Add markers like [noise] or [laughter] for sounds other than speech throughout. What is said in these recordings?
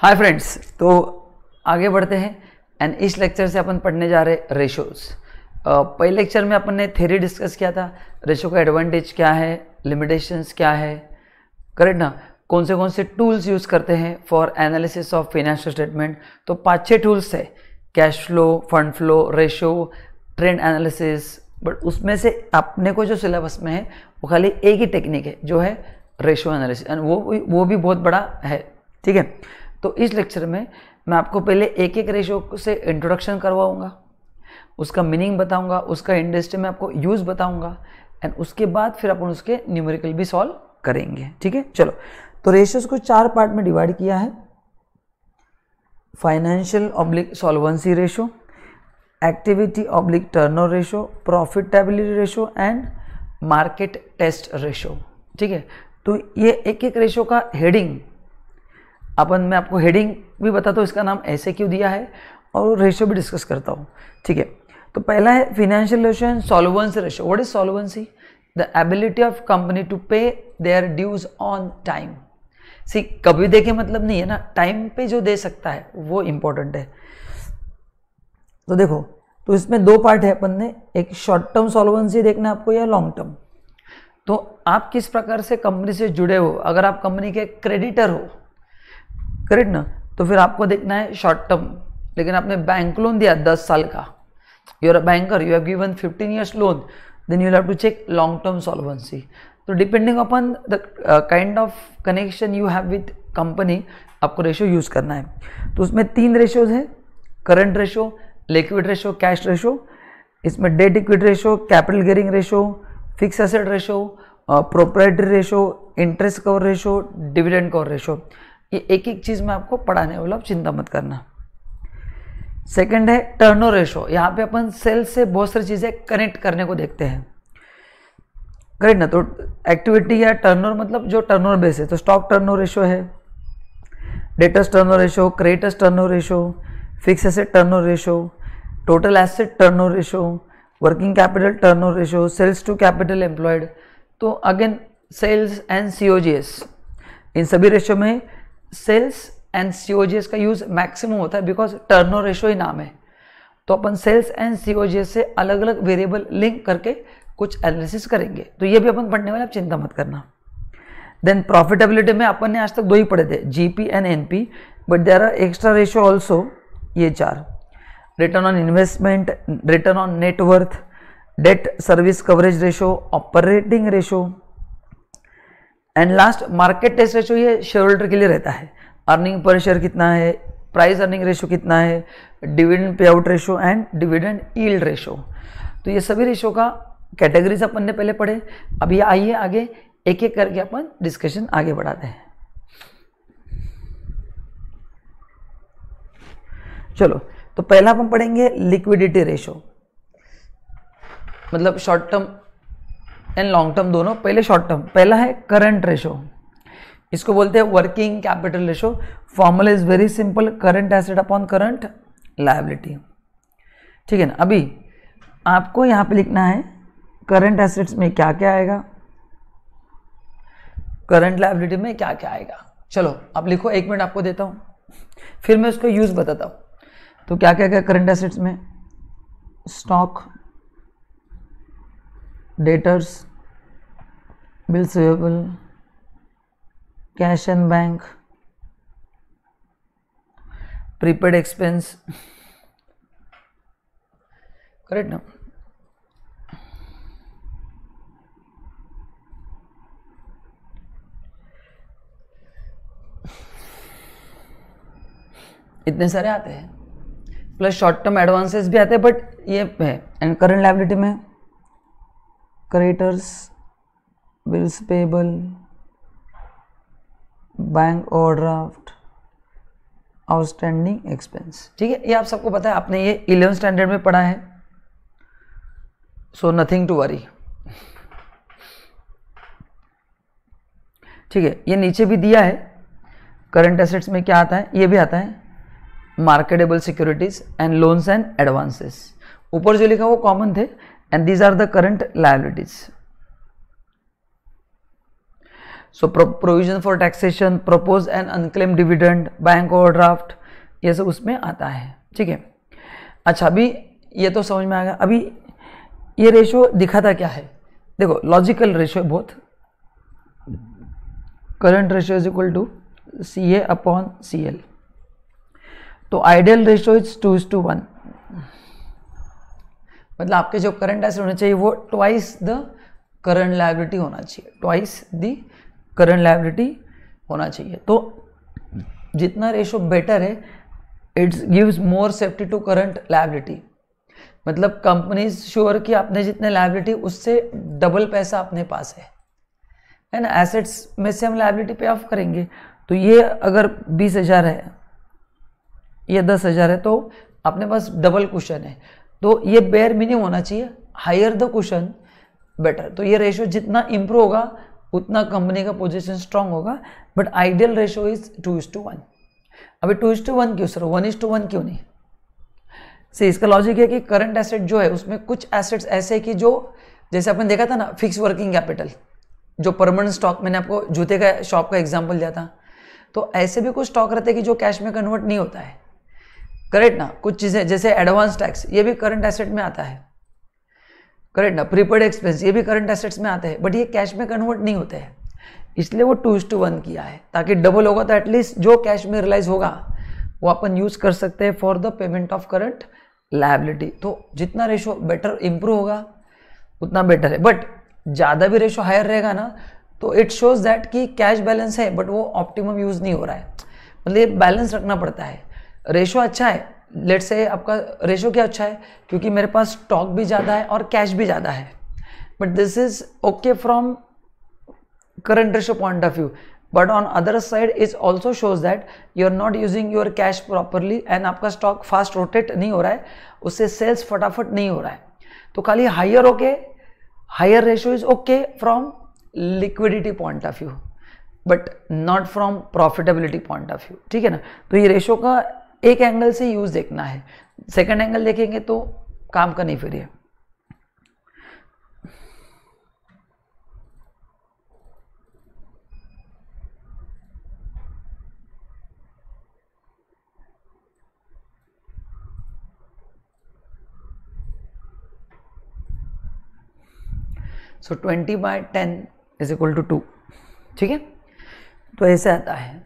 hi friends तो आगे बढ़ते हैं एंड इस लेक्चर से अपन पढ़ने जा रहे रेशोज़ पहले लेक्चर में अपन ने थेरी डिस्कस किया था रेशो का एडवांटेज क्या है लिमिटेशंस क्या है करेक्ट ना कौन से कौन से टूल्स यूज़ करते हैं for analysis of financial statement तो पाँच छः टूल्स है cash flow fund flow ratio trend analysis but उसमें से अपने को जो सिलेबस में है वो खाली एक ही टेक्निक है जो है रेशो एनालिसिस एंड वो वो भी बहुत बड़ा है ठीक है तो इस लेक्चर में मैं आपको पहले एक एक रेशो से इंट्रोडक्शन करवाऊँगा उसका मीनिंग बताऊँगा उसका इंडस्ट्री में आपको यूज़ बताऊँगा एंड उसके बाद फिर अपन उसके न्यूमेरिकल भी सॉल्व करेंगे ठीक है चलो तो रेशोस को चार पार्ट में डिवाइड किया है फाइनेंशियल ऑब्लिक सॉल्वेंसी रेशो एक्टिविटी ऑब्लिक turnover ratio profitability ratio and market test ratio ठीक है तो ये एक एक रेशो का हेडिंग अपन मैं आपको हेडिंग भी बताता हूँ इसका नाम ऐसे क्यों दिया है और रेशो भी डिस्कस करता हूँ ठीक है तो पहला है financial ratio and solvency ratio what is solvency the ability of company to pay their dues on time see कभी देखे मतलब नहीं है ना टाइम पे जो दे सकता है वो इंपॉर्टेंट है तो देखो तो इसमें दो पार्ट है अपन ने एक शॉर्ट टर्म सॉल्वेंसी देखना आपको या लॉन्ग टर्म तो आप किस प्रकार से कंपनी से जुड़े हो अगर आप कंपनी के क्रेडिटर हो करेक्ट ना तो फिर आपको देखना है शॉर्ट टर्म लेकिन आपने बैंक लोन दिया दस साल का you are a banker you have given fifteen years loan then you have to check long term solvency तो depending upon the kind of connection you have with company आपको ratio use करना है तो उसमें तीन रेशोज हैं current ratio liquid ratio cash ratio इसमें debt equity ratio capital gearing ratio fixed asset ratio proprietary ratio interest cover ratio dividend cover ratio ये एक एक चीज़ में आपको पढ़ाने वाला चिंता मत करना सेकंड है ओवर रेशो यहाँ पे अपन सेल से बहुत सारी चीज़ें कनेक्ट करने को देखते हैं करेक्ट ना तो एक्टिविटी या ओवर मतलब जो टर्नओवर बेस है तो स्टॉक ओवर रेशो है turnover ratio turnover ratio fix asset over ratio total asset over ratio working capital over ratio sales to capital employed तो अगेन सेल्स एंड सी इन सभी रेशो में sales and सी का use maximum होता है because over ratio ही नाम है तो अपन सेल्स एंड सी से अलग अलग वेरिएबल लिंक करके कुछ एनालिसिस करेंगे तो ये भी अपन पढ़ने वाले आप चिंता मत करना देन प्रॉफिटेबिलिटी में अपन ने आज तक दो ही पढ़े थे G P and N P but there are extra ratio also ये चार return on investment return on net worth debt service coverage ratio operating ratio and last market test ratio ये शेयर होल्डर के लिए रहता है अर्निंग पर शेयर कितना है price earning ratio कितना है dividend payout ratio and dividend yield ratio तो ये सभी रेशो का कैटेगरीज अपन ने पहले पढ़े अभी आइए आगे एक एक करके अपन डिस्कशन आगे बढ़ाते हैं चलो तो पहला अपन पढ़ेंगे लिक्विडिटी रेशो मतलब short term and long term दोनों पहले शॉर्ट टर्म पहला है करंट रेशो इसको बोलते हैं working capital ratio formula is very simple current asset upon current liability ठीक है ना अभी आपको यहां पे लिखना है करंट एसेट्स में क्या क्या आएगा करंट लाइबिलिटी में क्या क्या आएगा चलो अब लिखो एक मिनट आपको देता हूं फिर मैं उसका यूज़ बताता हूं तो क्या क्या क्या करंट एसेट्स में stock debtors bills payable cash and bank prepaid expense correct now इतने सारे आते हैं प्लस शॉर्ट टर्म एडवांसेस भी आते हैं बट ये है एंड करंट लाइबिलिटी में क्रेडिटर्स bills payable बैंक और ड्राफ्ट आउटस्टैंडिंग एक्सपेंस ठीक है ये आप सबको पता है आपने ये इलेवन स्टैंडर्ड में पढ़ा है सो नथिंग टू वरी ठीक है ये नीचे भी दिया है करंट एसेट्स में क्या आता है ये भी आता है marketable securities and loans and advances ऊपर जो लिखा वो कॉमन थे and these are the current liabilities so provision for taxation proposed and unclaimed dividend bank bank ये सब उसमें आता है ठीक है अच्छा अभी ये तो समझ में आ गया अभी ये रेशो दिखाता क्या है देखो लॉजिकल रेशो बहुत current ratio is equal to C A upon C L तो ideal ratio is two is to one मतलब आपके जो करंट एसेट होने चाहिए वो ट्वाइस द करंट लाइबिलिटी होना चाहिए ट्वाइस द करंट लाइबिलिटी होना चाहिए तो जितना रेशो बेटर है it's gives more safety to current liability मतलब कंपनीज श्योर कि आपने जितने लाइबिलिटी उससे डबल पैसा अपने पास है है ना एसेट्स में से हम लाइबिलिटी पे ऑफ करेंगे तो ये अगर बीस हज़ार है ये दस हज़ार है तो अपने पास डबल क्वेश्चन है तो ये बेयर मिनिम होना चाहिए हायर द क्वेश्चन बेटर तो ये रेशो जितना इम्प्रूव होगा उतना कंपनी का पोजिशन स्ट्रांग होगा but ideal ratio is two is to one अभी टू इज टू वन क्यों sir one is to one क्यों नहीं से इसका लॉजिक है कि करंट एसेट जो है उसमें कुछ एसेट्स ऐसे कि जो जैसे आपने देखा था ना फिक्स वर्किंग कैपिटल जो परमानेंट स्टॉक मैंने आपको जूते का शॉप का एग्जाम्पल दिया था तो ऐसे भी कुछ स्टॉक रहते कि जो कैश में कन्वर्ट नहीं होता है करेक्ट ना कुछ चीज़ें जैसे एडवांस टैक्स ये भी करंट एसेट में आता है करेक्ट ना प्रीपेड एक्सपेंस ये भी करंट एसेट्स में आते हैं बट ये कैश में कन्वर्ट नहीं होते हैं इसलिए वो टू इज टू वन किया है ताकि डबल होगा तो एटलीस्ट जो कैश में रिलाइज होगा वो अपन यूज कर सकते हैं for the payment of current liability तो जितना रेशो बेटर इंप्रूव होगा उतना बेटर है बट ज़्यादा भी रेशो हायर रहेगा ना तो इट शोज दैट कि कैश बैलेंस है बट वो ऑप्टिमम यूज़ नहीं हो रहा है मतलब ये बैलेंस रखना पड़ता है रेशो अच्छा है लेट से आपका रेशो क्या अच्छा है क्योंकि मेरे पास स्टॉक भी ज़्यादा है और कैश भी ज़्यादा है but this is okay from current ratio point of view but on other side is also shows that you are not using your cash properly and आपका स्टॉक फास्ट रोटेट नहीं हो रहा है उससे सेल्स फटाफट नहीं हो रहा है तो खाली higher okay higher ratio is okay from liquidity point of view but not from profitability point of view ठीक है ना तो ये रेशो का एक एंगल से यूज देखना है सेकंड एंगल देखेंगे तो काम का नहीं फिर ये so twenty by ten is equal to two ठीक है तो ऐसे आता है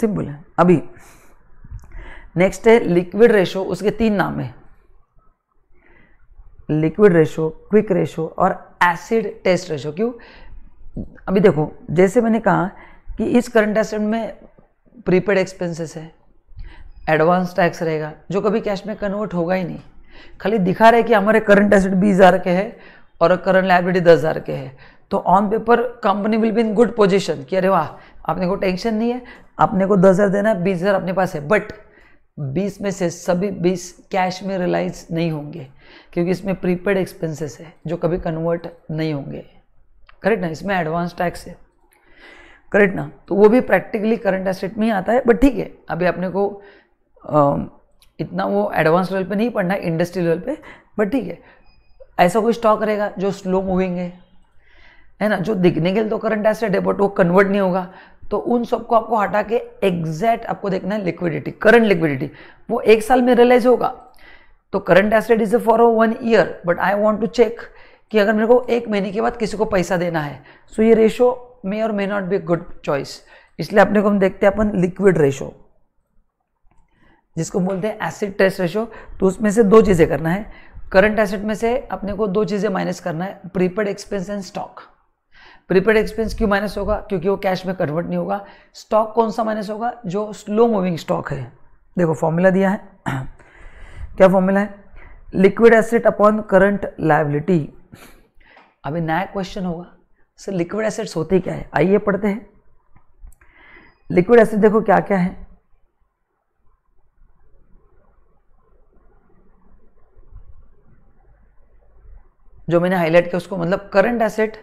सिंपल है अभी नेक्स्ट है लिक्विड रेशो उसके तीन नाम है लिक्विड रेशो क्विक रेशो और एसिड टेस्ट रेशो क्यों अभी देखो जैसे मैंने कहा कि इस करंट एसेट में प्रीपेड एक्सपेंसेस है एडवांस टैक्स रहेगा जो कभी कैश में कन्वर्ट होगा ही नहीं खाली दिखा रहे कि हमारे करंट एसेट बीस हज़ार के है और करंट लाइबिलिटी दस हज़ार के है तो on paper company will be in good position कि अरे वाह आपने को टेंशन नहीं है आपने को दस हज़ार देना है बीस हज़ार अपने पास है बट बीस में से सभी बीस कैश में रिलाइज नहीं होंगे क्योंकि इसमें प्रीपेड एक्सपेंसेस है जो कभी कन्वर्ट नहीं होंगे करेक्ट ना इसमें एडवांस टैक्स है करेक्ट ना तो वो भी प्रैक्टिकली करंट एसेट में ही आता है बट ठीक है अभी अपने को आ, इतना वो एडवांस लेवल पे नहीं पढ़ना है इंडस्ट्री लेवल पे बट ठीक है ऐसा कोई स्टॉक रहेगा जो स्लो मूविंग है है ना जो दिखने के लिए तो करंट एसेट है बट वो कन्वर्ट नहीं होगा तो उन सबको आपको हटा के एग्जैक्ट आपको देखना है लिक्विडिटी करंट लिक्विडिटी वो एक साल में रियलाइज होगा तो current asset is for one year but I want to check कि अगर मेरे को एक महीने के बाद किसी को पैसा देना है सो so ये रेशो मे और may not be good choice इसलिए अपने को हम देखते हैं अपन लिक्विड रेशो जिसको बोलते हैं एसिड टेस्ट रेशो तो उसमें से दो चीज़ें करना है करंट एसेट में से अपने को दो चीज़ें माइनस करना है prepaid expense and stock prepaid expense क्यों माइनस होगा क्योंकि वो कैश में कन्वर्ट नहीं होगा स्टॉक कौन सा माइनस होगा जो स्लो मूविंग स्टॉक है देखो फॉर्मूला दिया है [clears throat] क्या फॉर्मूला है liquid asset upon current liability अभी नया क्वेश्चन होगा सर लिक्विड एसेट्स होते क्या है आइए पढ़ते हैं लिक्विड एसेट देखो क्या क्या है जो मैंने हाईलाइट किया उसको मतलब current asset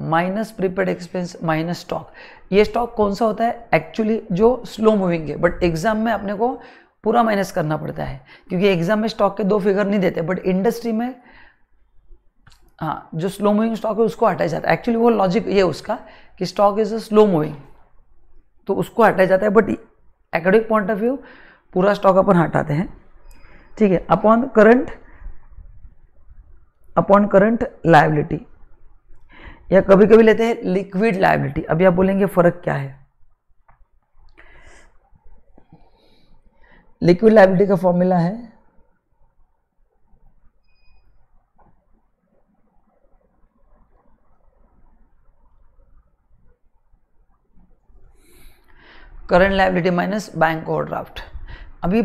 minus prepaid expense minus stock ये स्टॉक कौन सा होता है एक्चुअली जो स्लो मूविंग है बट एग्जाम में अपने को पूरा माइनस करना पड़ता है क्योंकि एग्जाम में स्टॉक के दो फिगर नहीं देते बट इंडस्ट्री में हाँ जो स्लो मूविंग स्टॉक है उसको हटाया जाता है एक्चुअली वो लॉजिक ये उसका कि stock is a slow moving तो उसको हटाया जाता है but academic point of view पूरा स्टॉक अपन हटाते हैं ठीक है upon current upon current liability या कभी कभी लेते हैं लिक्विड लाइबिलिटी अभी आप बोलेंगे फर्क क्या है लिक्विड लाइबिलिटी का फॉर्मूला है current liability minus bank overdraft अभी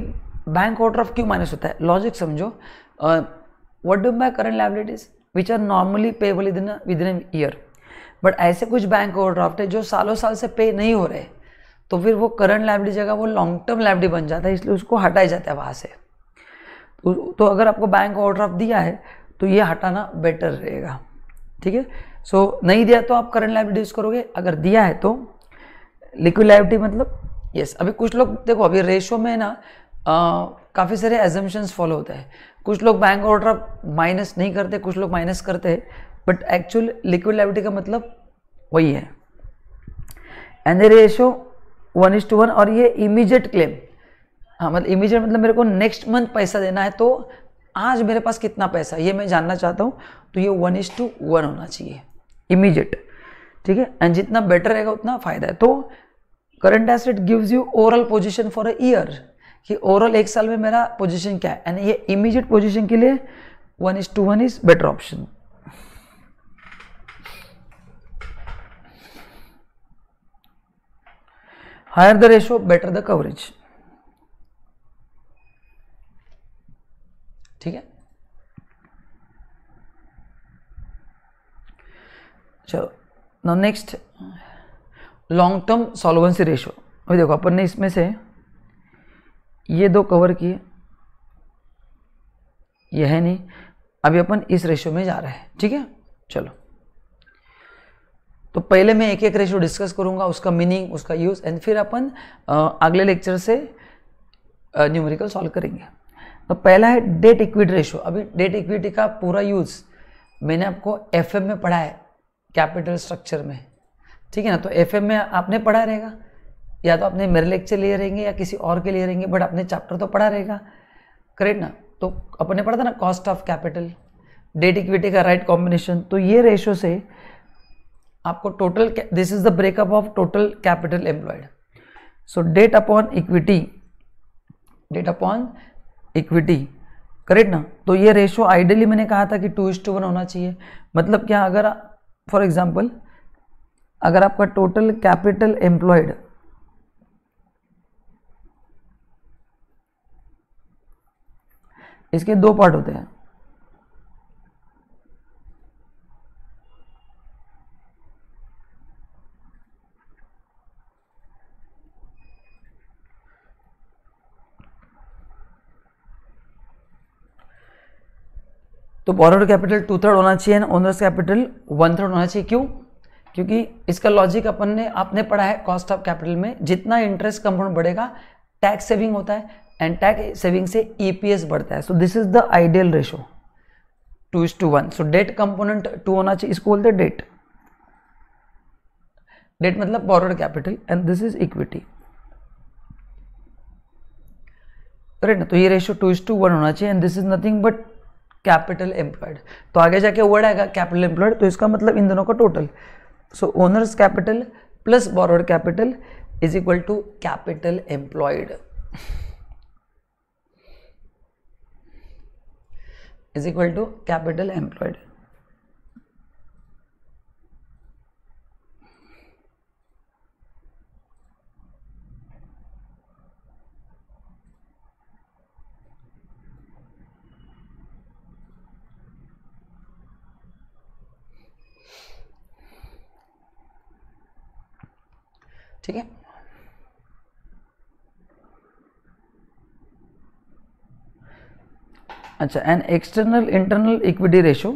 बैंक ओवरड्राफ्ट क्यों माइनस होता है लॉजिक समझो what do by current liabilities which are normally payable in within year but ऐसे कुछ बैंक ओवरड्राफ्ट है जो सालों साल से पे नहीं हो रहे तो फिर वो करंट लाइब्रेरी जगह वो लॉन्ग टर्म लाइब्रेरी बन जाता है इसलिए उसको हटाया जाता है वहाँ से तो, तो अगर आपको बैंक ओवरड्राफ्ट दिया है तो ये हटाना बेटर रहेगा ठीक है सो नहीं दिया तो आप करंट लाइब्रेरी यूज़ करोगे अगर दिया है तो लिक्विड लाइब्रेरी मतलब यस अभी कुछ लोग देखो अभी रेशो में ना काफ़ी सारे एजम्पन्स फॉलो होते हैं कुछ लोग बैंक ऑर्डर माइनस नहीं करते कुछ लोग माइनस करते हैं बट एक्चुअल लिक्विड लाइविटी का मतलब वही है and ratio one is to one और ये इमीजिएट क्लेम हाँ मतलब इमीजिएट मतलब मेरे को नेक्स्ट मंथ पैसा देना है तो आज मेरे पास कितना पैसा है ये मैं जानना चाहता हूँ तो ये वन इज टू वन होना चाहिए इमीजिएट ठीक है एंड जितना बेटर रहेगा उतना फायदा है तो current asset gives you overall position for a year कि ओवरऑल एक साल में मेरा पोजीशन क्या है एंड ये इमीडिएट पोजीशन के लिए one is to one is better option higher the ratio better the coverage ठीक है चलो next long term solvency ratio अभी देखो अपन ने इसमें से ये दो कवर किए यह है नहीं अभी अपन इस रेशो में जा रहे हैं ठीक है चलो तो पहले मैं एक एक रेशो डिस्कस करूंगा उसका मीनिंग उसका यूज एंड फिर अपन अगले लेक्चर से न्यूमेरिकल सॉल्व करेंगे तो पहला है डेट इक्विटी रेशो अभी डेट इक्विटी का पूरा यूज मैंने आपको एफ में पढ़ा है कैपिटल स्ट्रक्चर में ठीक है ना तो एफ में आपने पढ़ा रहेगा या तो आपने मेरे लेक्चर लिए रहेंगे या किसी और के लिए रहेंगे बट आपने चैप्टर तो पढ़ा रहेगा करेक्ट ना तो अपने पढ़ा था ना cost of capital debt equity का राइट कॉम्बिनेशन तो ये रेशो से आपको total this is the breakup of total capital employed so debt upon equity debt upon equity correct ना तो ये रेशो आइडियली मैंने कहा था कि टू इज टू वन होना चाहिए मतलब क्या अगर फॉर एग्जाम्पल अगर आपका टोटल कैपिटल एम्प्लॉयड इसके दो पार्ट होते हैं तो बॉरोड कैपिटल टू थर्ड होना चाहिए and owners capital one third होना चाहिए क्यों क्योंकि इसका लॉजिक अपन ने आपने पढ़ा है कॉस्ट ऑफ कैपिटल में जितना इंटरेस्ट कंपाउंड बढ़ेगा टैक्स सेविंग होता है एंड टैक्स सेविंग से ईपीएस e बढ़ता है so this is the ideal ratio two is to one so debt component two होना चाहिए इसको बोलते हैं डेट डेट मतलब borrowed capital and this is equity right ना तो ये ratio two is to one होना चाहिए and this is nothing but capital employed तो आगे जाके वर्ड आएगा कैपिटल एम्प्लॉयड तो इसका मतलब इन दोनों का total so owners capital plus borrowed capital is equal to capital employed is equal to capital employed ठीक है अच्छा and external internal equity ratio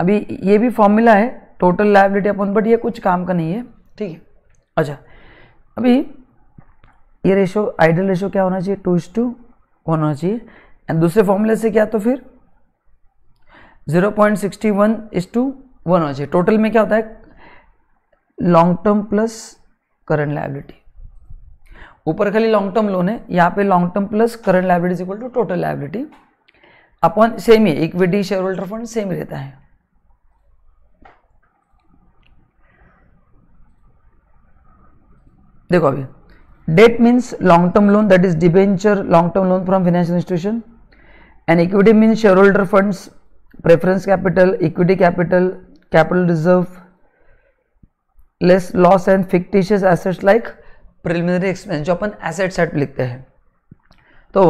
अभी ये भी फॉर्मूला है टोटल लाइबिलिटी अपॉन बट ये कुछ काम का नहीं है ठीक है अच्छा अभी ये रेशो आइडल रेशो क्या होना चाहिए टू इज टू वन होना चाहिए एंड दूसरे फॉर्मूले से क्या तो फिर zero point sixty one is to one होना चाहिए टोटल में क्या होता है long term plus current liability ऊपर खाली लॉन्ग टर्म लोन है यहाँ पे long term plus current liability equal to total liability अपन सेम ही equity share holder fund same ही रहता है देखो अभी debt means long term loan that is debenture long term loan from financial institution and equity means share holder funds preference capital equity capital capital reserve less loss and fictitious assets like preliminary expense जो अपन asset set लिखते हैं तो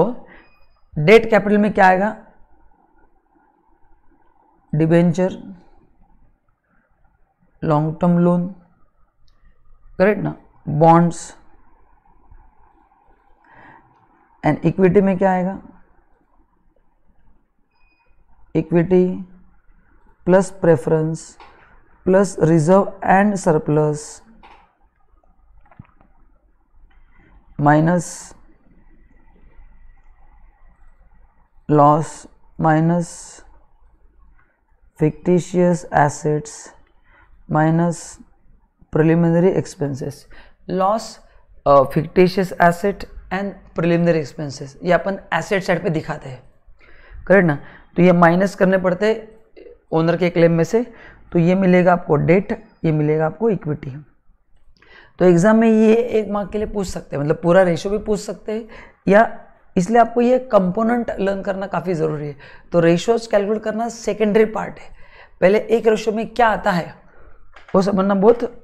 debt capital में क्या आएगा debenture long term loan correct ना bonds and equity में क्या आएगा equity plus preference plus reserve and surplus minus loss minus fictitious assets minus preliminary expenses loss uh, asset and preliminary expenses ये अपन asset side पे दिखाते हैं correct ना तो ये माइनस करने पड़ते हैं ओनर के क्लेम में से तो ये मिलेगा आपको डेट ये मिलेगा आपको इक्विटी तो एग्ज़ाम में ये एक मार्क के लिए पूछ सकते हैं मतलब पूरा रेशो भी पूछ सकते हैं या इसलिए आपको ये कंपोनेंट लर्न करना काफ़ी ज़रूरी है तो रेशोज कैलकुलेट करना सेकेंडरी पार्ट है पहले एक रेशो में क्या आता है वो समझना बहुत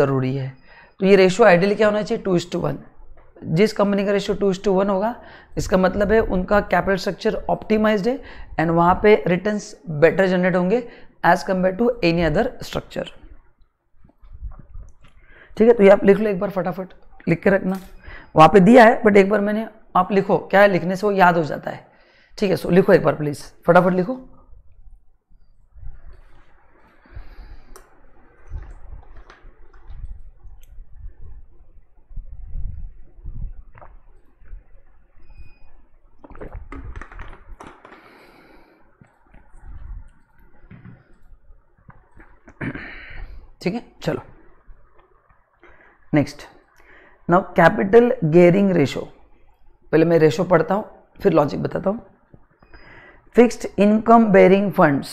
ज़रूरी है तो ये रेशो आइडियली क्या होना चाहिए टू इस टू वन जिस कंपनी का ratio two is to one होगा इसका मतलब है उनका कैपिटल स्ट्रक्चर ऑप्टिमाइज है एंड वहाँ पे रिटर्न्स बेटर जनरेट होंगे as compare to any other structure ठीक है तो ये आप लिख लो एक बार फटाफट लिख के रखना वहाँ पे दिया है बट एक बार मैंने आप लिखो क्या है लिखने से वो याद हो जाता है ठीक है सो लिखो एक बार प्लीज़ फटाफट लिखो ठीक है चलो next now capital gearing ratio पहले मैं रेशो पढ़ता हूँ फिर लॉजिक बताता हूँ फिक्स्ड इनकम बेरिंग फंड्स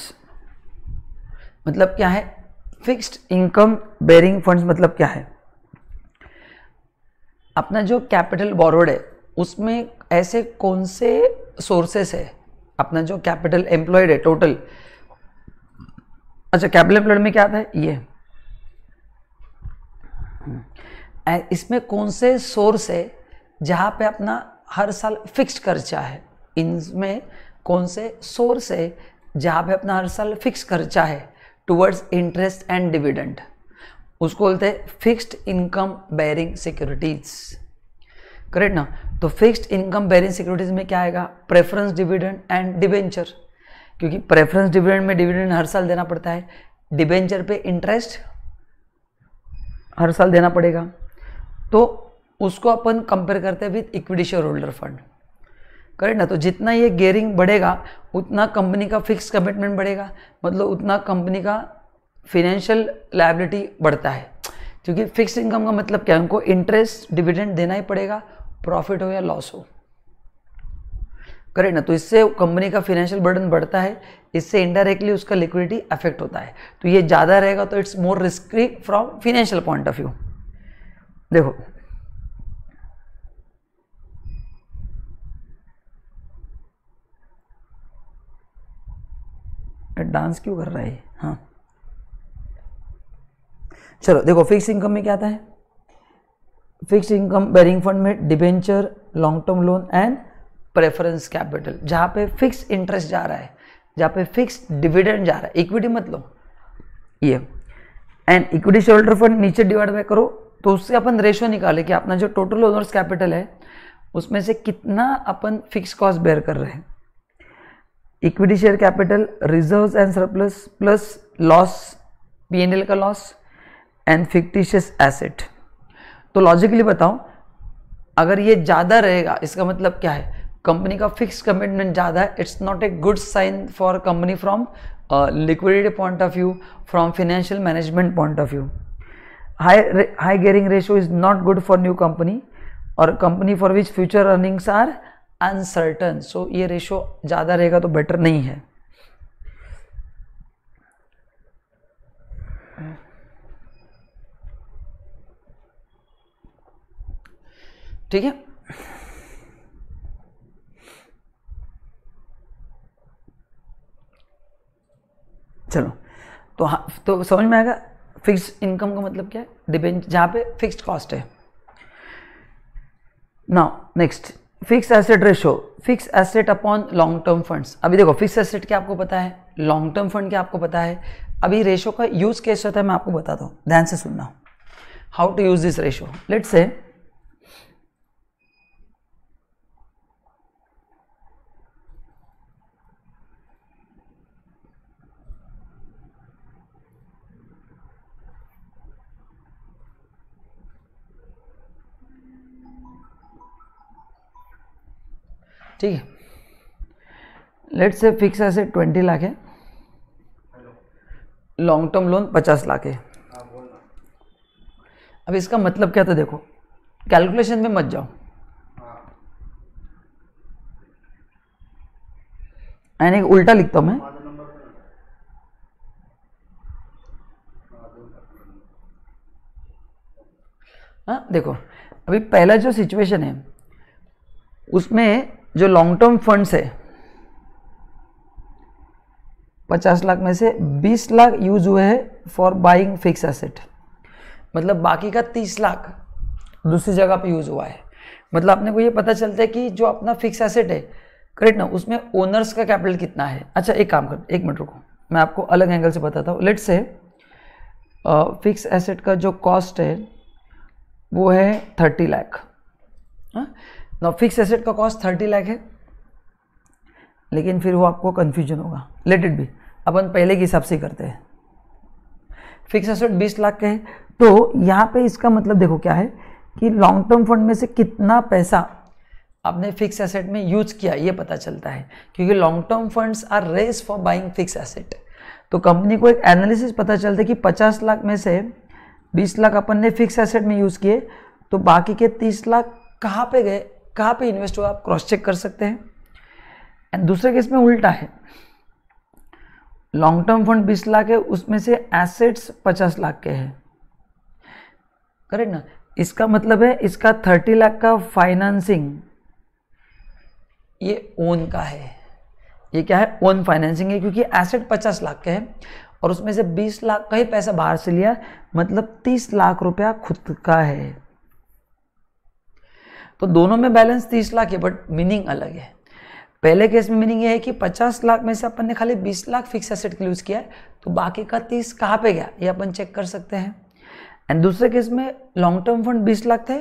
मतलब क्या है फिक्स्ड इनकम बेरिंग फंड्स मतलब क्या है अपना जो कैपिटल बोरोड है उसमें ऐसे कौन से सोर्सेस है अपना जो कैपिटल एम्प्लॉयड है टोटल अच्छा कैपिटल एम्प्लॉयड में क्या आता है ये इसमें कौन से सोर्स है जहाँ पे अपना हर साल फिक्स्ड खर्चा है इनमें कौन से सोर्स है जहाँ पे अपना हर साल फिक्स खर्चा है टुवर्ड्स इंटरेस्ट एंड डिविडेंड उसको बोलते हैं fixed income bearing securities correct ना तो फिक्स्ड इनकम बेयरिंग सिक्योरिटीज़ में क्या आएगा प्रेफरेंस डिविडेंड एंड डिबेंचर क्योंकि प्रेफरेंस डिविडेंड में डिविडेंड हर साल देना पड़ता है डिबेंचर पे इंटरेस्ट हर साल देना पड़ेगा तो उसको अपन कंपेयर करते हैं with equity share holder fund correct ना तो जितना ये गेयरिंग बढ़ेगा उतना कंपनी का फिक्स कमिटमेंट बढ़ेगा मतलब उतना कंपनी का फिनेंशियल लाइबिलिटी बढ़ता है क्योंकि फिक्स इनकम का मतलब क्या है उनको इंटरेस्ट डिविडेंड देना ही पड़ेगा प्रॉफिट हो या लॉस हो करेक्ट ना तो इससे कंपनी का फाइनेंशियल बर्डन बढ़ता है इससे इनडायरेक्टली उसका लिक्विडिटी अफेक्ट होता है तो ये ज़्यादा रहेगा तो it's more risky from financial point of view देखो डांस क्यों कर रहा है हाँ चलो देखो फिक्स इनकम में क्या आता है फिक्स इनकम बेरिंग फंड में debenture long term loan and preference capital जहां पे फिक्स इंटरेस्ट जा रहा है जहां पे फिक्स डिविडेंड जा रहा है इक्विटी मत लो ये एंड इक्विटी शोल्डर फंड नीचे डिवाइड बाय करो तो उससे अपन रेशो निकाले कि अपना जो टोटल ओनर्स कैपिटल है उसमें से कितना अपन फिक्स कॉस्ट बेयर कर रहे हैं equity share capital reserve and surplus plus loss P and L का लॉस एंड फिक्टिशियस एसेट तो लॉजिकली बताओ अगर ये ज़्यादा रहेगा इसका मतलब क्या है कंपनी का फिक्स कमिटमेंट ज़्यादा है it's not a good sign for company from liquidity point of view from financial management point of view high, high gearing ratio is not good for new company और company for which future earnings are uncertain so ये ratio ज़्यादा रहेगा तो better नहीं है ठीक है चलो तो हाँ तो समझ में आएगा फिक्स इनकम का मतलब क्या है डिपेंड जहां पे फिक्स्ड कॉस्ट है now next fix asset ratio fix asset upon long term funds अभी देखो फिक्स एसेट क्या आपको पता है लॉन्ग टर्म फंड क्या आपको पता है अभी रेशो का यूज़ कैसे होता है मैं आपको बताता हूँ ध्यान से सुनना how to use this ratio let's say ठीक है लेट से फिक्स ऐसे ट्वेंटी लाख है लॉन्ग टर्म लोन पचास लाख है अब इसका मतलब क्या था देखो कैलकुलेशन में मत जाओ यानी उल्टा लिखता हूँ मैं आ, हाँ, देखो अभी पहला जो सिचुएशन है उसमें जो लॉन्ग टर्म फंड्स है पचास लाख में से बीस लाख यूज हुए हैं फॉर बाइंग फिक्स एसेट मतलब बाकी का तीस लाख दूसरी जगह पे यूज हुआ है मतलब अपने को ये पता चलता है कि जो अपना फिक्स एसेट है करेक्ट ना उसमें ओनर्स का कैपिटल कितना है अच्छा एक काम कर एक मिनट रुको मैं आपको अलग एंगल से बताता हूँ लेट्स से फिक्स एसेट का जो कॉस्ट है वो है थर्टी लाख ना फिक्स एसेट का कॉस्ट थर्टी लाख है लेकिन फिर वो आपको कन्फ्यूजन होगा लेट इट बी अपन पहले के हिसाब से करते हैं फिक्स एसेट बीस लाख के है तो यहाँ पे इसका मतलब देखो क्या है कि लॉन्ग टर्म फंड में से कितना पैसा आपने फिक्स एसेट में यूज किया ये पता चलता है क्योंकि long term funds are raised for buying fix asset तो कंपनी को एक एनालिसिस पता चलता है कि 50 लाख में से 20 लाख अपन ने फिक्स एसेट में यूज़ किए तो बाकी के 30 लाख कहाँ पे गए कहाँ पे इन्वेस्ट हुआ आप क्रॉस चेक कर सकते हैं एंड दूसरे केस में उल्टा है लॉन्ग टर्म फंड 20 लाख है उसमें से एसेट्स 50 लाख के हैं करेक्ट ना इसका मतलब है इसका 30 लाख का फाइनेंसिंग ये ओन का है ये क्या है ओन फाइनेंसिंग है क्योंकि एसेट 50 लाख के हैं और उसमें से 20 लाख का ही पैसा बाहर से लिया मतलब 30 लाख रुपया खुद का है तो दोनों में बैलेंस तीस लाख है बट मीनिंग अलग है पहले केस में मीनिंग ये है कि पचास लाख में से अपन ने खाली बीस लाख फिक्स एसेट के यूज़ किया है तो बाकी का तीस कहाँ पे गया ये अपन चेक कर सकते हैं एंड दूसरे केस में लॉन्ग टर्म फंड बीस लाख थे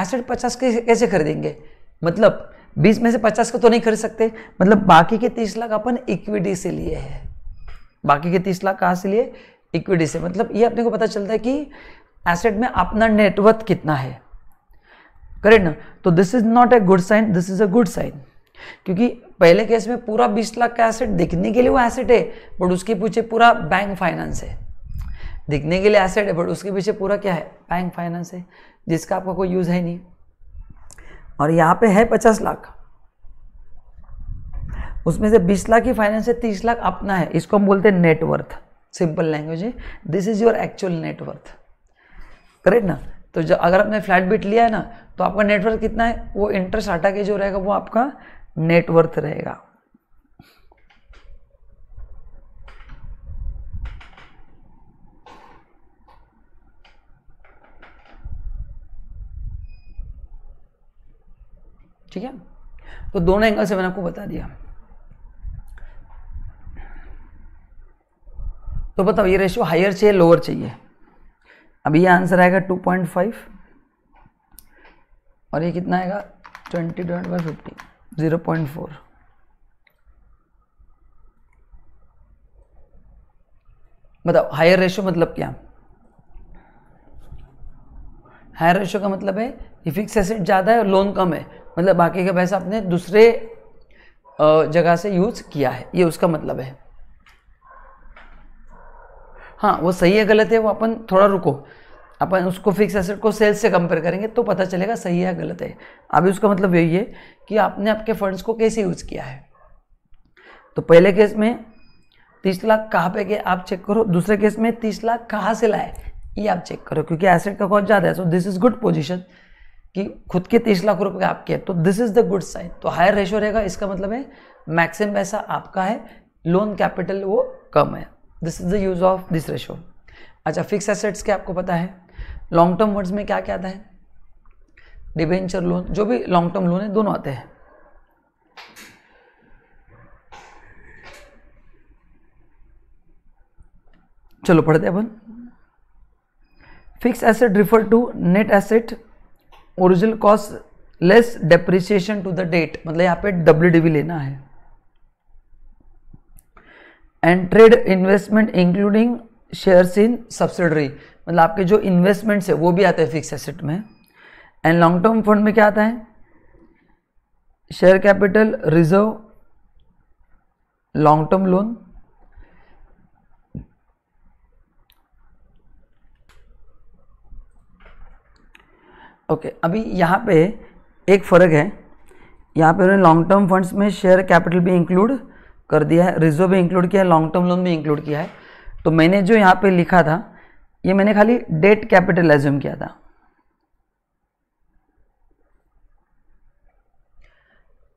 एसेट पचास के कैसे खरीदेंगे मतलब बीस में से पचास का तो नहीं खरीद सकते मतलब बाकी के तीस लाख अपन इक्विटी से लिए है बाकी के तीस लाख कहाँ से लिए इक्विटी से मतलब ये अपने को पता चलता है कि एसेट में अपना नेटवर्थ कितना है करेक्ट ना तो this is not a good sign this is a good sign क्योंकि पहले केस में पूरा बीस लाख का एसेट दिखने के लिए वो एसेट है बट उसके पीछे पूरा बैंक फाइनेंस है दिखने के लिए एसेट है बट उसके पीछे पूरा क्या है बैंक फाइनेंस है जिसका आपका कोई यूज़ है नहीं और यहाँ पे है पचास लाख उसमें से बीस लाख ही फाइनेंस है तीस लाख अपना है इसको हम बोलते हैं नेटवर्थ सिंपल लैंग्वेज है this is your actual net worth correct ना तो जब अगर आपने फ्लैट बिट लिया है ना तो आपका नेटवर्थ कितना है वो इंटरेस्ट आटा के जो रहेगा वो आपका नेटवर्थ रहेगा ठीक है तो दोनों एंगल से मैंने आपको बता दिया तो बताओ ये रेशियो हायर चाहिए लोअर चाहिए अब ये आंसर आएगा 2.5 और ये कितना आएगा 20 divide by fifty zero point four बताओ हायर रेशो मतलब क्या हायर रेशो का मतलब है कि फिक्स एसेट ज़्यादा है और लोन कम है मतलब बाकी का पैसा आपने दूसरे जगह से यूज़ किया है ये उसका मतलब है हाँ वो सही है गलत है वो अपन थोड़ा रुको अपन उसको फिक्स एसेट को सेल्स से कंपेयर करेंगे तो पता चलेगा सही है या गलत है अभी उसका मतलब यही है कि आपने आपके फंड्स को कैसे यूज़ किया है तो पहले केस में तीस लाख कहाँ पे गए आप चेक करो दूसरे केस में तीस लाख कहाँ से लाए ये आप चेक करो क्योंकि एसेट का कॉस्ट ज़्यादा है so this is good position कि खुद के तीस लाख रुपये आपके हैं तो this is the good sign तो हायर रेशो रहेगा इसका मतलब है मैक्सिमम पैसा आपका है लोन कैपिटल वो कम है this is the use of this ratio अच्छा फिक्स एसेट्स के आपको पता है लॉन्ग टर्म वर्ड्स में क्या क्या आता है डिबेंचर लोन जो भी लॉन्ग टर्म लोन है दोनों आते हैं चलो पढ़ते हैं अपन fix asset refer to net asset original cost less depreciation to the date मतलब यहाँ पे डब्ल्यू डीवी लेना है and trade investment including shares in subsidiary मतलब आपके जो इन्वेस्टमेंट्स है वो भी आते हैं फिक्स एसेट में एंड लॉन्ग टर्म फंड में क्या आता है share capital reserve long term loan okay अभी यहाँ पे एक फ़र्क है यहाँ पे उन्होंने लॉन्ग टर्म फंड्स में शेयर कैपिटल भी इंक्लूड कर दिया है रिजर्व भी इंक्लूड किया है लॉन्ग टर्म लोन भी इंक्लूड किया है तो मैंने जो यहाँ पे लिखा था ये मैंने खाली डेट कैपिटल एज्यूम किया था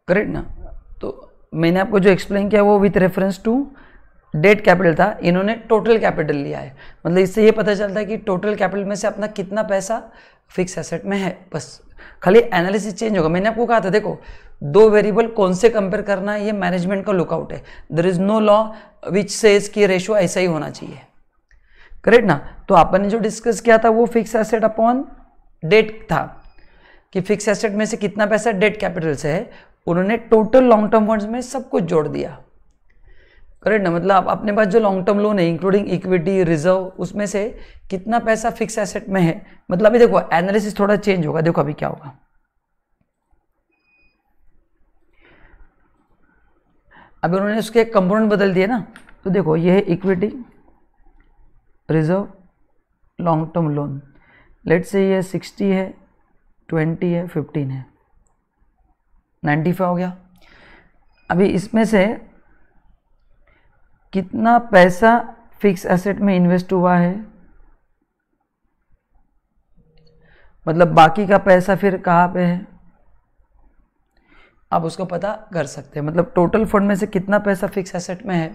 करेक्ट ना तो मैंने आपको जो एक्सप्लेन किया वो with reference to debt capital था इन्होंने टोटल कैपिटल लिया है मतलब इससे ये पता चलता है कि टोटल कैपिटल में से अपना कितना पैसा फिक्स एसेट में है बस खाली एनालिसिस चेंज होगा मैंने आपको कहा था देखो दो वेरिएबल कौन से कंपेयर करना है ये मैनेजमेंट का लुकआउट है there is no law which says कि रेशो ऐसा ही होना चाहिए करेक्ट ना तो आपने जो डिस्कस किया था वो फिक्स एसेट अपॉन डेट था कि फिक्स एसेट में से कितना पैसा डेट कैपिटल से है उन्होंने टोटल लॉन्ग टर्म फंड्स में सब कुछ जोड़ दिया करेक्ट ना मतलब अपने पास जो लॉन्ग टर्म लोन है इंक्लूडिंग इक्विटी रिजर्व उसमें से कितना पैसा फिक्स एसेट में है मतलब अभी देखो एनालिसिस थोड़ा चेंज होगा देखो अभी क्या होगा अभी उन्होंने उसके कंपोनेंट बदल दिए ना तो देखो ये है equity reserve long term loan let's say ये सिक्सटी है ट्वेंटी है फिफ्टीन है नाइन्टी फाइव हो गया अभी इसमें से कितना पैसा फिक्स एसेट में इन्वेस्ट हुआ है मतलब बाकी का पैसा फिर कहाँ पे है आप उसको पता कर सकते हैं मतलब टोटल फंड में से कितना पैसा फिक्स एसेट में है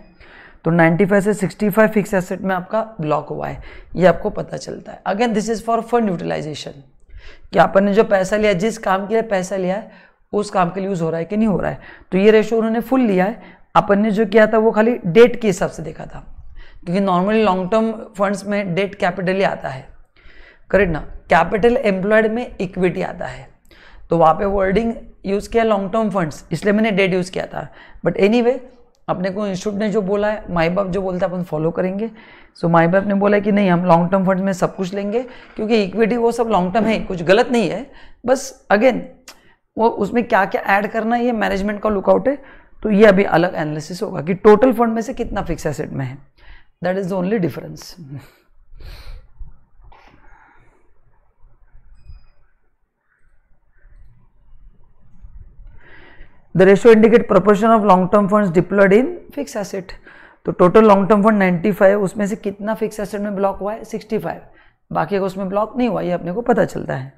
तो 95 से 65 फिक्स एसेट में आपका ब्लॉक हुआ है ये आपको पता चलता है again this is for fund utilization कि अपन ने जो पैसा लिया जिस काम के लिए पैसा लिया है उस काम के लिए यूज़ हो रहा है कि नहीं हो रहा है तो ये रेशो उन्होंने फुल लिया है अपन ने जो किया था वो खाली डेट के हिसाब से देखा था क्योंकि नॉर्मली लॉन्ग टर्म फंड्स में डेट कैपिटल ही आता है करेक्ट ना कैपिटल एम्प्लॉयड में इक्विटी आता है तो वहाँ पे वर्डिंग यूज़ किया लॉन्ग टर्म फंड्स इसलिए मैंने डेट यूज़ किया था बट एनी anyway, अपने को इंस्टीट्यूट ने जो बोला है माई बाप जो बोलता है अपन फॉलो करेंगे सो so, माई बाप ने बोला कि नहीं हम लॉन्ग टर्म फंड में सब कुछ लेंगे क्योंकि इक्विटी वो सब लॉन्ग टर्म है कुछ गलत नहीं है बस अगेन वो उसमें क्या क्या ऐड करना है ये मैनेजमेंट का लुकआउट है तो ये अभी अलग एनालिसिस होगा कि टोटल फंड में से कितना फिक्स एसेट में है that is the only difference the ratio indicate proportion of long term funds deployed in fix asset तो टोटल लॉन्ग टर्म फंड 95 उसमें से कितना फिक्स एसेट में ब्लॉक हुआ है 65 बाकी उसमें ब्लॉक नहीं हुआ ये अपने को पता चलता है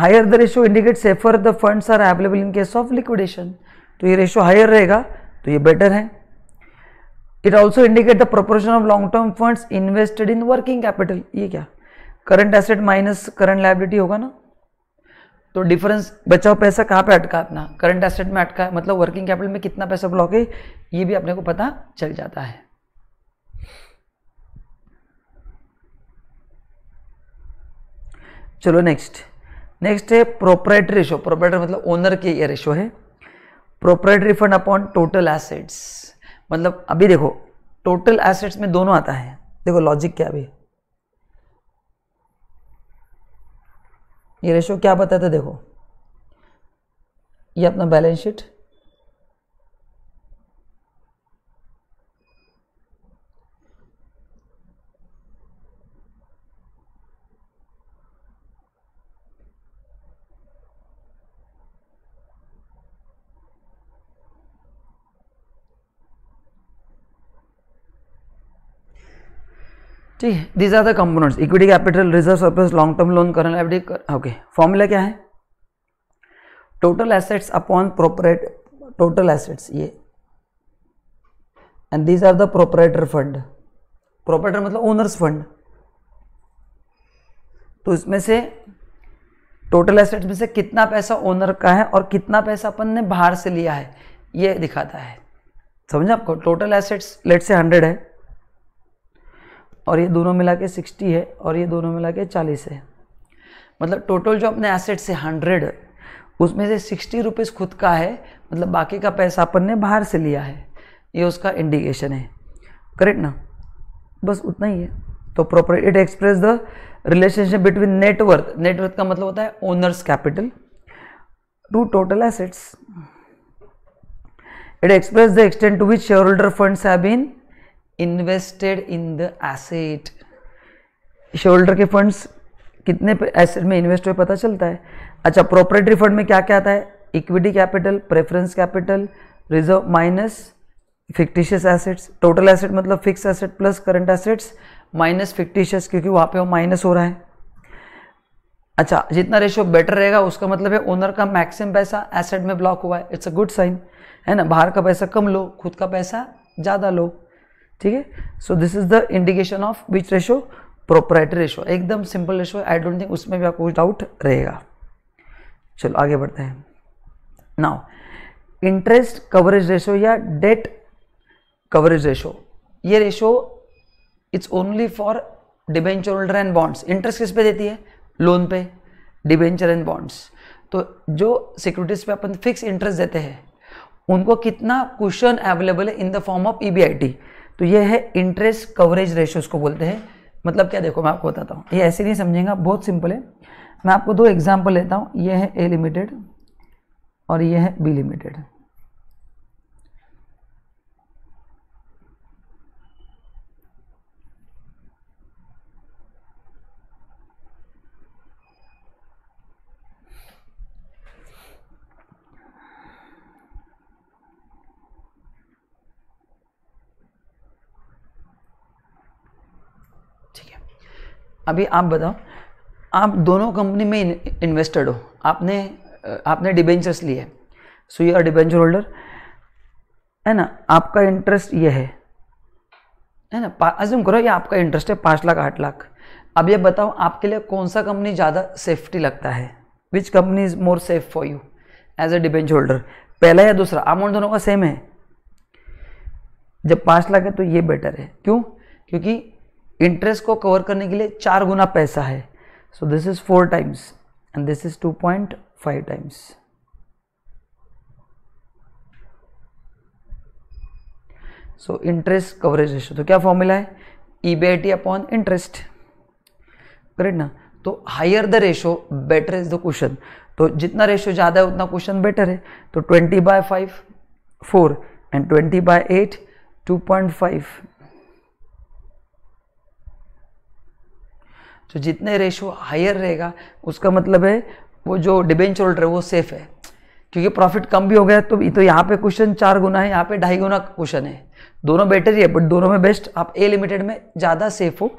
higher the ratio indicate safer the funds are available in case of liquidation तो ये रेशो हायर रहेगा तो ये बेटर है it also indicate the proportion of long term funds invested in working capital ये क्या current asset minus current liability होगा ना तो डिफरेंस बचाओ पैसा कहाँ पे अटका अपना करंट एसेट में अटका है मतलब वर्किंग कैपिटल में कितना पैसा ब्लॉक है ये भी अपने को पता चल जाता है चलो नेक्स्ट नेक्स्ट है प्रोपराइट रेशो प्रोपराइटर मतलब ओनर के ये रेशो है proprietary fund upon total assets मतलब अभी देखो टोटल एसेट्स में दोनों आता है देखो लॉजिक क्या अभी ये रेशो क्या बताता है देखो ये अपना बैलेंस शीट ठीक है these are the components equity capital reserve surplus long term loan current liability okay formula क्या है total assets upon proprietary total assets ये and these are the proprietor fund proprietor मतलब ओनर्स फंड तो इसमें से total assets में से कितना पैसा ओनर का है और कितना पैसा अपन ने बाहर से लिया है ये दिखाता है समझे आपको total assets let's say hundred है और ये दोनों मिला के सिक्सटी है और ये दोनों मिला के चालीस है मतलब टोटल जो अपने एसेट्स है हंड्रेड उसमें से सिक्सटी रुपीज़ खुद का है मतलब बाकी का पैसा अपन ने बाहर से लिया है ये उसका इंडिकेशन है करेक्ट ना बस उतना ही है तो proper it express the relationship between net worth net worth का मतलब होता है owners capital to total assets it express the extent to which share holder funds have been invested in the asset shareholder के फंड्स कितने एसेट में invest हुए पता चलता है अच्छा प्रॉपर्टी फंड में क्या क्या आता है equity capital preference capital reserve minus fictitious assets total asset मतलब fix asset plus current assets minus fictitious क्योंकि वहाँ पे वो माइनस हो रहा है अच्छा जितना रेशियो बेटर रहेगा उसका मतलब है ओनर का मैक्सिमम पैसा एसेट में ब्लॉक हुआ है इट्स अ गुड साइन है ना बाहर का पैसा कम लो खुद का पैसा ज़्यादा लो ठीक है so this is the indication of which ratio proprietary ratio एकदम simple ratio I don't think उसमें भी आपको कुछ डाउट रहेगा चलो आगे बढ़ते हैं नाउ इंटरेस्ट कवरेज रेशो या डेट कवरेज रेशो ये ratio it's only for debenture holder and bonds interest किस पे देती है लोन पे डिबेंचर एंड बॉन्ड्स तो जो सिक्योरिटीज पे अपन फिक्स इंटरेस्ट देते हैं उनको कितना क्वेश्चन अवेलेबल है in the form of E तो ये है इंटरेस्ट कवरेज रेशियो को बोलते हैं मतलब क्या देखो मैं आपको बताता हूँ ये ऐसे नहीं समझेंगे बहुत सिंपल है मैं आपको दो एग्जाम्पल लेता हूँ ये है ए लिमिटेड और ये है बी लिमिटेड अभी आप बताओ आप दोनों कंपनी में इन्वेस्टेड हो आपने आपने डिबेंचर्स लिए so you are debenture holder है ना आपका इंटरेस्ट ये है है ना अज्यूम करो ये आपका इंटरेस्ट है पाँच लाख आठ लाख अब ये बताओ आपके लिए कौन सा कंपनी ज़्यादा सेफ्टी लगता है which company is more safe for you as a debenture holder पहला या दूसरा अमाउंट दोनों का सेम है जब पाँच लाख है तो ये बेटर है क्यों क्योंकि इंटरेस्ट को कवर करने के लिए चार गुना पैसा है so this is four times and this is two point five times so interest coverage ratio तो क्या फॉर्मूला है E B I T upon interest correct ना तो higher the ratio better is the question तो जितना ratio ज़्यादा है उतना क्वेश्चन बेटर है तो twenty by five four and twenty by eight two point five तो जितने रेशो हायर रहेगा उसका मतलब है वो जो डिबेंचर होल्डर है वो सेफ है क्योंकि प्रॉफिट कम भी हो गया तो तो यहाँ पे क्वेश्चन चार गुना है यहाँ पे ढाई गुना क्वेश्चन है दोनों बेटर ही है बट दोनों में बेस्ट आप ए लिमिटेड में ज़्यादा सेफ हो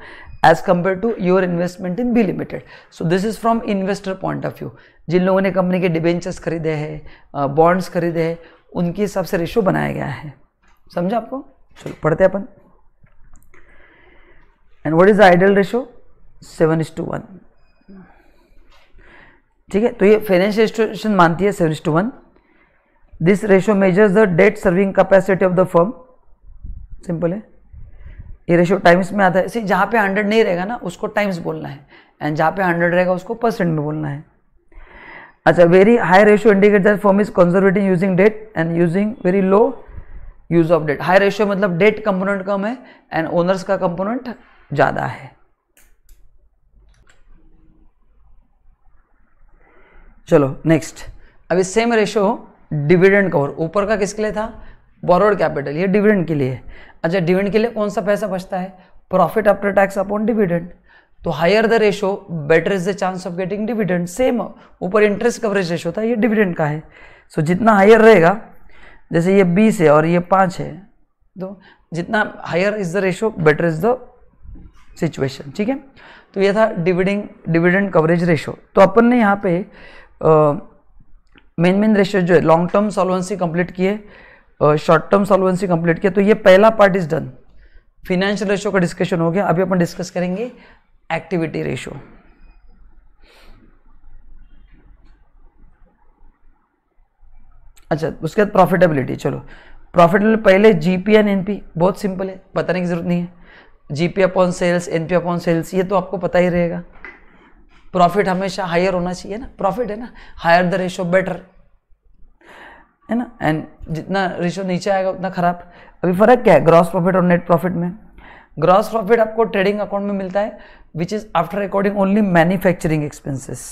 as compare to your investment in B limited so this is from investor point of view जिन लोगों ने कंपनी के डिबेंचर्स खरीदे हैं बॉन्ड्स खरीदे हैं उनके हिसाब से रेशो बनाया गया है समझा आपको चलो पढ़ते अपन and what is the ideal ratio seven is to one ठीक है तो ये फाइनेंशियल इंस्टीट्यूशन मानती है seven to one this ratio measures the debt serving capacity of the firm simple है ये रेशियो टाइम्स में आता है सी जहाँ पे हंड्रेड नहीं रहेगा ना उसको टाइम्स बोलना है एंड जहाँ पे हंड्रेड रहेगा उसको परसेंट में बोलना है अच्छा very high ratio indicate that firm is conservative using debt and using very low use of debt high ratio मतलब डेट कंपोनेंट कम है एंड ओनर्स का कंपोनेंट ज़्यादा है चलो नेक्स्ट अभी सेम रेशो डिविडेंड कवर ऊपर का किसके लिए था बोरोड कैपिटल ये डिविडेंड के लिए अच्छा डिविडेंड के लिए कौन सा पैसा बचता है profit after tax upon dividend तो higher the ratio better is the chance of getting dividend same ऊपर इंटरेस्ट कवरेज रेशो था ये डिविडेंड का है सो so, जितना हायर रहेगा जैसे ये बीस है और ये पाँच है तो जितना higher is the ratio better is the situation ठीक है तो ये था डिविडिंग डिविडेंड कवरेज रेशो तो अपन ने यहाँ पे मेन मेन रेशियो जो है लॉन्ग टर्म सॉल्वेंसी कंप्लीट किए शॉर्ट टर्म सॉल्वेंसी कंप्लीट किए तो ये पहला part is done financial ratio का डिस्कशन हो गया अभी अपन डिस्कस करेंगे एक्टिविटी रेशियो अच्छा उसके बाद प्रॉफिटेबिलिटी चलो प्रॉफिटेबिलिटी पहले जीपी एंड एनपी बहुत सिंपल है बताने की जरूरत नहीं है GP upon sales NP upon sales ये तो आपको पता ही रहेगा प्रॉफिट हमेशा हायर होना चाहिए ना प्रॉफिट है ना हायर द रेशो बेटर है ना एंड जितना रेशो नीचे आएगा उतना खराब अभी फ़र्क क्या है ग्रॉस प्रॉफिट और नेट प्रॉफिट में ग्रॉस प्रॉफिट आपको ट्रेडिंग अकाउंट में मिलता है which is after according only manufacturing expenses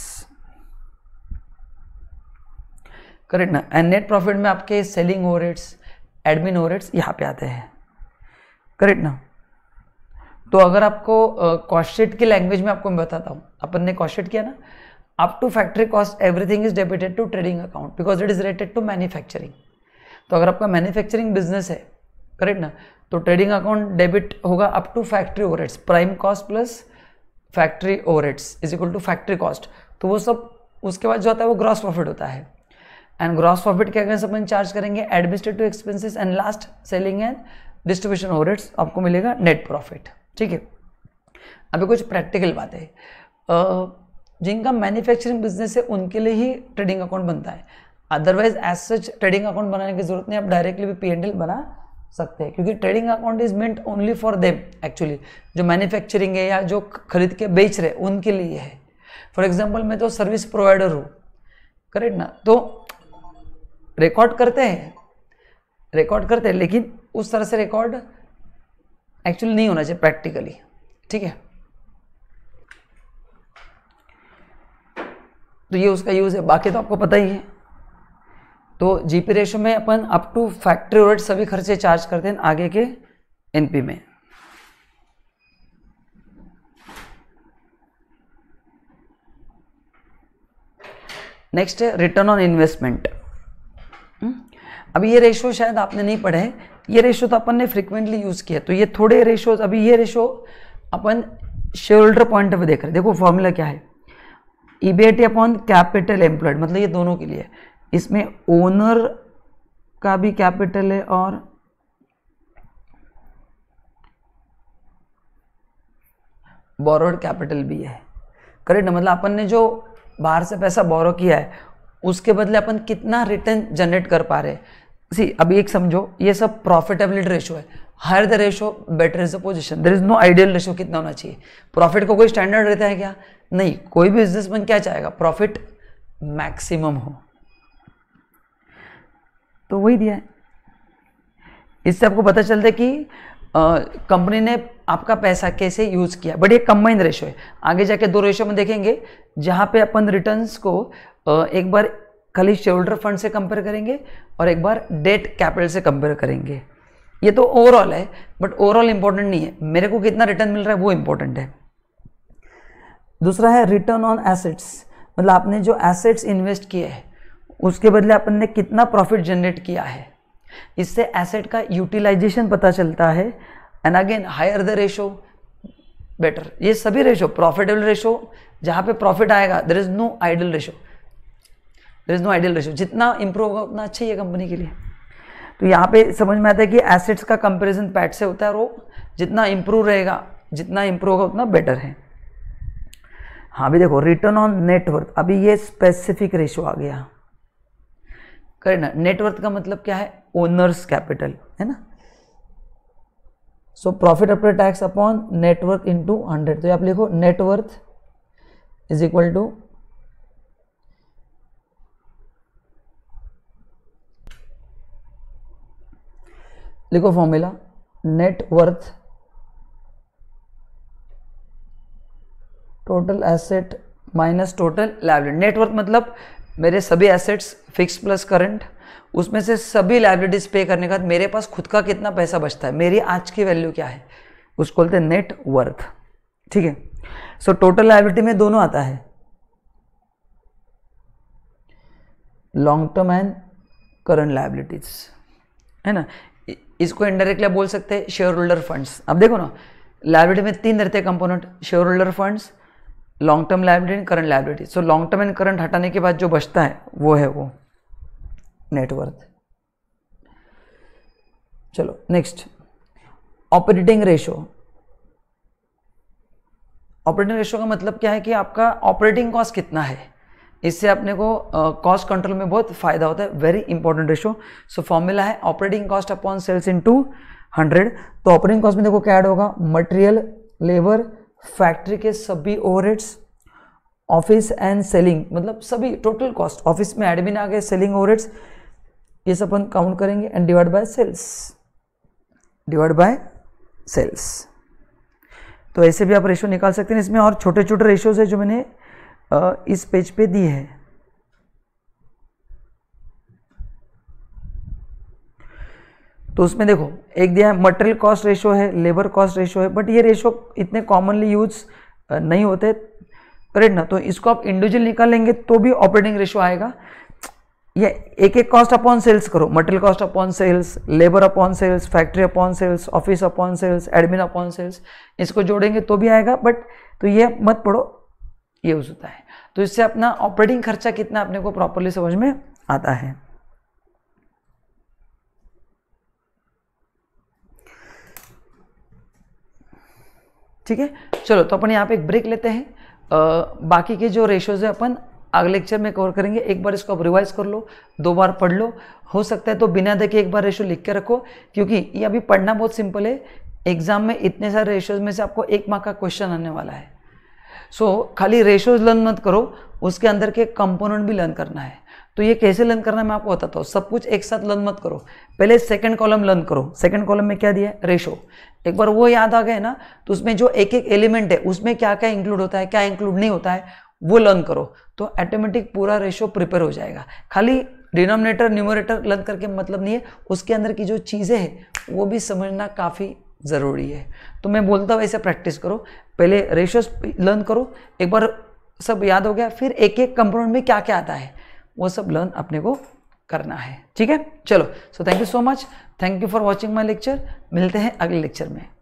correct ना एंड नेट प्रॉफिट में आपके सेलिंग ओवरहेड्स एडमिन ओवरहेड्स यहाँ पे आते हैं करेक्ट ना तो अगर आपको कॉस्टेट uh, की लैंग्वेज में आपको मैं बताता हूँ अपन ने कॉस्टेट किया ना up to factory cost everything is debited to trading account because it is related to manufacturing तो अगर आपका मैन्युफैक्चरिंग बिजनेस है करेक्ट ना तो ट्रेडिंग अकाउंट डेबिट होगा up to factory over prime cost plus factory over is equal to factory cost तो वो सब उसके बाद जो आता है वो ग्रॉस प्रॉफिट होता है एंड ग्रॉस प्रॉफिट के अगेंस्ट अपन चार्ज करेंगे administrative expenses and last selling and distribution over आपको मिलेगा नेट प्रॉफिट ठीक है अभी कुछ प्रैक्टिकल बातें जिनका मैन्युफैक्चरिंग बिजनेस है उनके लिए ही ट्रेडिंग अकाउंट बनता है otherwise as such trading account बनाने की जरूरत नहीं आप डायरेक्टली भी पी बना सकते हैं क्योंकि trading account is meant only for them actually जो मैन्युफैक्चरिंग है या जो खरीद के बेच रहे उनके लिए है फॉर एग्जाम्पल मैं तो सर्विस प्रोवाइडर हूँ करेक्ट ना तो रिकॉर्ड करते हैं रिकॉर्ड करते हैं लेकिन उस तरह से रिकॉर्ड एक्चुअली नहीं होना चाहिए प्रैक्टिकली ठीक है तो ये उसका यूज़ है बाकी तो आपको पता ही है तो जीपी रेशो में अपन अप टू फैक्ट्री रेट सभी खर्चे चार्ज करते हैं आगे के एनपी में नेक्स्ट है रिटर्न ऑन इन्वेस्टमेंट अब ये रेशो शायद आपने नहीं पढ़े ये रेशो तो अपन ने फ्रिक्वेंटली यूज़ किया तो ये थोड़े रेशोज अभी ये रेशो अपन शेयर होल्डर पॉइंट ऑफ देख रहे देखो फॉर्मूला क्या है ई अपॉन कैपिटल एम्प्लॉयड मतलब ये दोनों के लिए इसमें ओनर का भी कैपिटल है और बोरोड कैपिटल भी है करेक्ट मतलब अपन ने जो बाहर से पैसा बोरो किया है उसके बदले अपन कितना रिटर्न जनरेट कर पा रहे हैं सी अभी एक समझो ये सब प्रॉफिटेबिलिटी रेशो है higher the ratio better is the position there is no ideal ratio कितना होना चाहिए प्रॉफिट को कोई स्टैंडर्ड रहता है क्या नहीं कोई भी बिजनेसमैन क्या चाहेगा प्रॉफिट मैक्सिमम हो तो वही दिया है इससे आपको पता चलता है कि कंपनी ने आपका पैसा कैसे यूज किया बट ये कंबाइंड रेशो है आगे जाके दो रेशो में देखेंगे जहां पे अपन रिटर्न्स को आ, एक बार खाली शेल्डर फंड से कंपेयर करेंगे और एक बार डेट कैपिटल से कंपेयर करेंगे ये तो ओवरऑल है बट ओवरऑल इंपॉर्टेंट नहीं है मेरे को कितना रिटर्न मिल रहा है वो इंपॉर्टेंट है दूसरा है रिटर्न ऑन एसेट्स मतलब आपने जो एसेट्स इन्वेस्ट किए हैं उसके बदले अपन ने कितना प्रॉफिट जनरेट किया है इससे एसेट का यूटिलाइजेशन पता चलता है and again higher the ratio better ये सभी रेशो प्रॉफिटेबल रेशो जहाँ पे प्रॉफिट आएगा there is no ideal ratio there is no ideal ratio जितना इंप्रूव होगा उतना अच्छा ही है कंपनी के लिए तो यहाँ पे समझ में आता है कि एसेट्स का कंपेरिजन पैट से होता है और वो जितना इंप्रूव रहेगा जितना इंप्रूव होगा उतना बेटर है हाँ अभी देखो रिटर्न ऑन नेटवर्थ अभी ये स्पेसिफिक रेशियो आ गया ना नेटवर्थ का मतलब क्या है ओनर्स कैपिटल है ना so profit after tax upon net worth into hundred तो आप लिखो नेटवर्थ इज इक्वल टू लिखो formula net worth total asset minus total liability net worth मतलब मेरे सभी एसेट्स फिक्स प्लस करंट उसमें से सभी लाइबिलिटीज पे करने के बाद मेरे पास खुद का कितना पैसा बचता है मेरी आज की वैल्यू क्या है उसको बोलते हैं नेट वर्थ ठीक है सो टोटल लाइबिलिटी में दोनों आता है long term and current liabilities है ना इसको इनडायरेक्टली बोल सकते हैं शेयर होल्डर फंड्स अब देखो ना लाइब्रेटी में तीन रहते हैं component share holder funds long term liability and current liability so long term and current हटाने के बाद जो बचता है वो है वो नेटवर्थ चलो next operating ratio operating ratio का मतलब क्या है कि आपका ऑपरेटिंग कॉस्ट कितना है इससे अपने को कॉस्ट uh, कंट्रोल में बहुत फायदा होता है very important ratio so formula है operating cost upon sales into hundred तो ऑपरेटिंग कॉस्ट में देखो क्या ऐड होगा मटेरियल लेबर फैक्ट्री के सभी ओवरहेड्स ऑफिस एंड सेलिंग मतलब सभी टोटल कॉस्ट ऑफिस में एडमिन आ गए सेलिंग ओवरहेड्स ये सब अपन काउंट करेंगे and divide by sales divide by sales तो ऐसे भी आप रेशो निकाल सकते हैं इसमें और छोटे छोटे रेशोज है जो मैंने इस पेज पे दी है तो उसमें देखो एक दिया है मटेरियल कॉस्ट रेशो है लेबर कॉस्ट रेशो है बट ये रेशो इतने कॉमनली यूज नहीं होते करेक्ट ना तो इसको आप इंडिविजुअल निकाल लेंगे तो भी ऑपरेटिंग रेशो आएगा ये एक एक कॉस्ट अपॉन सेल्स करो material cost upon sales labour upon sales factory upon sales office upon sales admin upon sales इसको जोड़ेंगे तो भी आएगा बट तो ये मत पढ़ो यूज होता है तो इससे अपना ऑपरेटिंग खर्चा कितना अपने को प्रॉपरली समझ में आता है ठीक है चलो तो अपन यहाँ पे एक ब्रेक लेते हैं आ, बाकी के जो रेशोज है अपन अगले लेक्चर में कवर करेंगे एक बार इसको आप रिवाइज कर लो दो बार पढ़ लो हो सकता है तो बिना देखे एक बार रेशो लिख के रखो क्योंकि ये अभी पढ़ना बहुत सिंपल है एग्जाम में इतने सारे रेशोज में से आपको एक मार्क का क्वेश्चन आने वाला है सो so, खाली रेशोज लर्न मत करो उसके अंदर के कंपोनेंट भी लर्न करना है तो ये कैसे लर्न करना है मैं आपको बताता हूँ सब कुछ एक साथ लर्न मत करो पहले सेकंड कॉलम लर्न करो सेकंड कॉलम में क्या दिया है रेशो एक बार वो याद आ गए ना तो उसमें जो एक एक एलिमेंट है उसमें क्या क्या इंक्लूड होता है क्या इंक्लूड नहीं होता है वो लर्न करो तो ऑटोमेटिक पूरा रेशो प्रिपेयर हो जाएगा खाली डिनोमिनेटर न्यूमोरेटर लर्न करके मतलब नहीं है उसके अंदर की जो चीज़ें हैं वो भी समझना काफ़ी ज़रूरी है तो मैं बोलता हूँ ऐसे प्रैक्टिस करो पहले रेशोस लर्न करो एक बार सब याद हो गया फिर एक एक कंपोनेंट में क्या क्या आता है वो सब लर्न अपने को करना है ठीक है चलो so thank you so much thank you for watching my lecture मिलते हैं अगले लेक्चर में